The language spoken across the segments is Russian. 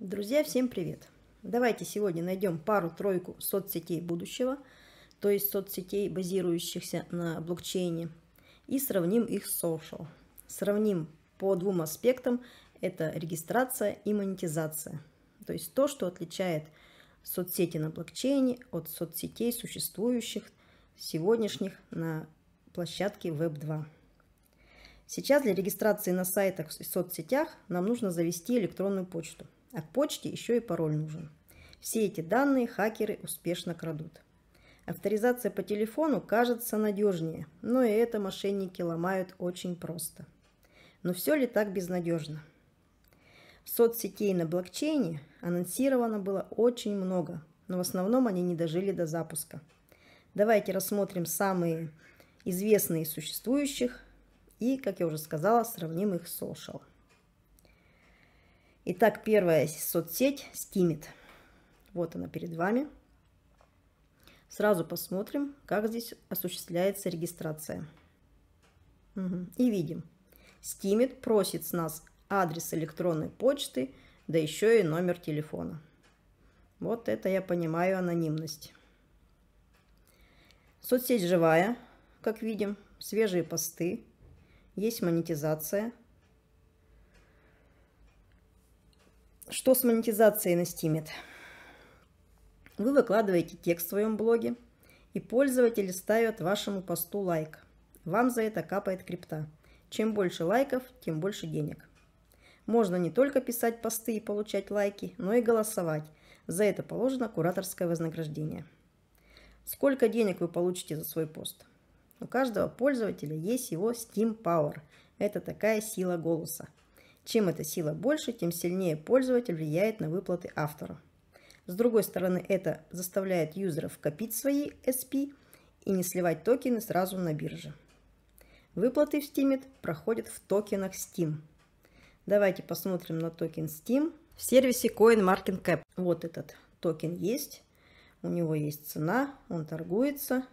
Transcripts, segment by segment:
Друзья, всем привет! Давайте сегодня найдем пару-тройку соцсетей будущего, то есть соцсетей, базирующихся на блокчейне, и сравним их с social. Сравним по двум аспектам – это регистрация и монетизация. То есть то, что отличает соцсети на блокчейне от соцсетей, существующих сегодняшних на площадке Web2. Сейчас для регистрации на сайтах и соцсетях нам нужно завести электронную почту – а к почте еще и пароль нужен. Все эти данные хакеры успешно крадут. Авторизация по телефону кажется надежнее, но и это мошенники ломают очень просто. Но все ли так безнадежно? В Соцсетей на блокчейне анонсировано было очень много, но в основном они не дожили до запуска. Давайте рассмотрим самые известные из существующих и, как я уже сказала, сравним их с social. Итак, первая соцсеть Steemit. Вот она перед вами. Сразу посмотрим, как здесь осуществляется регистрация. Угу. И видим. Steemit просит с нас адрес электронной почты, да еще и номер телефона. Вот это я понимаю анонимность. Соцсеть живая, как видим, свежие посты, есть монетизация – Что с монетизацией на Steam? Вы выкладываете текст в своем блоге, и пользователи ставят вашему посту лайк. Вам за это капает крипта. Чем больше лайков, тем больше денег. Можно не только писать посты и получать лайки, но и голосовать. За это положено кураторское вознаграждение. Сколько денег вы получите за свой пост? У каждого пользователя есть его Steam Power. Это такая сила голоса. Чем эта сила больше, тем сильнее пользователь влияет на выплаты автора. С другой стороны, это заставляет юзеров копить свои SP и не сливать токены сразу на бирже. Выплаты в Steam проходят в токенах Steam. Давайте посмотрим на токен Steam в сервисе CoinMarketCap. Вот этот токен есть, у него есть цена, он торгуется,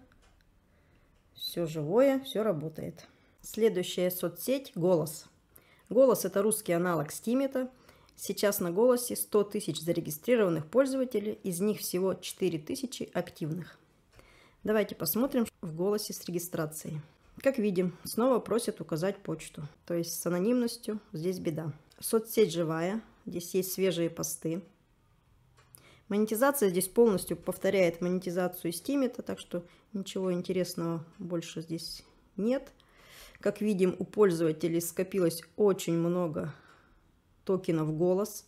все живое, все работает. Следующая соцсеть – голос – Голос – это русский аналог Стимета. Сейчас на голосе 100 тысяч зарегистрированных пользователей, из них всего 4 тысячи активных. Давайте посмотрим в голосе с регистрацией. Как видим, снова просят указать почту. То есть с анонимностью здесь беда. Соцсеть живая, здесь есть свежие посты. Монетизация здесь полностью повторяет монетизацию Стимета, так что ничего интересного больше здесь нет. Как видим, у пользователей скопилось очень много токенов «Голос»,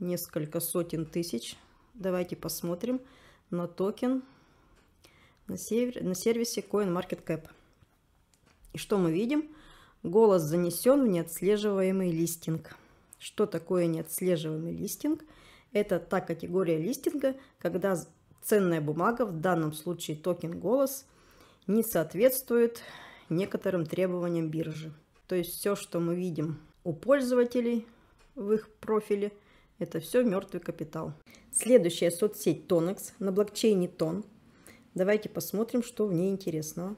несколько сотен тысяч. Давайте посмотрим на токен на, север, на сервисе CoinMarketCap. И что мы видим? Голос занесен в неотслеживаемый листинг. Что такое неотслеживаемый листинг? Это та категория листинга, когда ценная бумага, в данном случае токен голос, не соответствует некоторым требованиям биржи. То есть все, что мы видим у пользователей в их профиле, это все мертвый капитал. Следующая соцсеть Tonex на блокчейне Тон. Давайте посмотрим, что в ней интересного.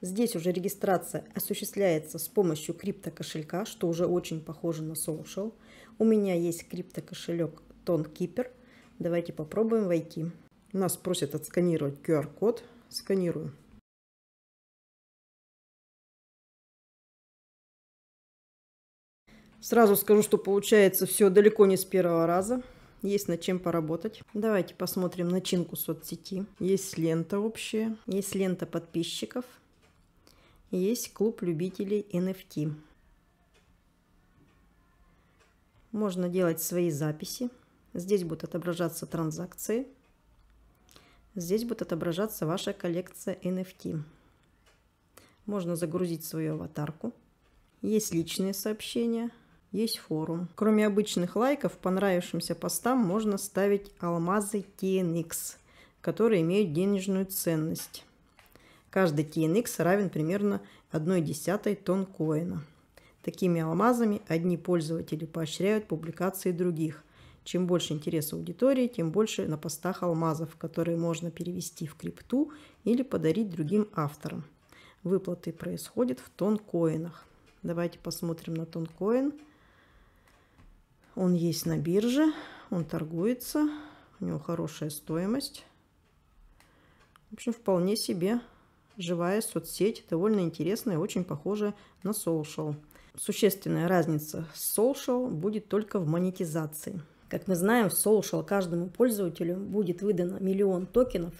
Здесь уже регистрация осуществляется с помощью криптокошелька, что уже очень похоже на Social. У меня есть криптокошелек TonKeeper. Давайте попробуем войти. Нас просят отсканировать QR-код сканирую. Сразу скажу, что получается все далеко не с первого раза. Есть над чем поработать. Давайте посмотрим начинку соцсети. Есть лента общая, есть лента подписчиков, есть клуб любителей NFT. Можно делать свои записи. Здесь будут отображаться транзакции. Здесь будет отображаться ваша коллекция NFT. Можно загрузить свою аватарку. Есть личные сообщения, есть форум. Кроме обычных лайков, понравившимся постам можно ставить алмазы TNX, которые имеют денежную ценность. Каждый TNX равен примерно 1,1 тонн коина. Такими алмазами одни пользователи поощряют публикации других – чем больше интереса аудитории, тем больше на постах алмазов, которые можно перевести в крипту или подарить другим авторам. Выплаты происходят в тонкоинах. Давайте посмотрим на тонкоин. Он есть на бирже, он торгуется, у него хорошая стоимость. В общем, вполне себе живая соцсеть, довольно интересная, очень похожая на social. Существенная разница с social будет только в монетизации – как мы знаем, в Social каждому пользователю будет выдано миллион токенов,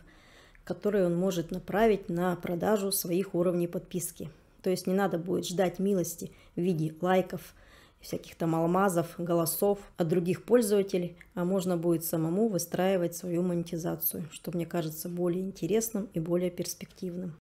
которые он может направить на продажу своих уровней подписки. То есть не надо будет ждать милости в виде лайков, всяких там алмазов, голосов от других пользователей, а можно будет самому выстраивать свою монетизацию, что мне кажется более интересным и более перспективным.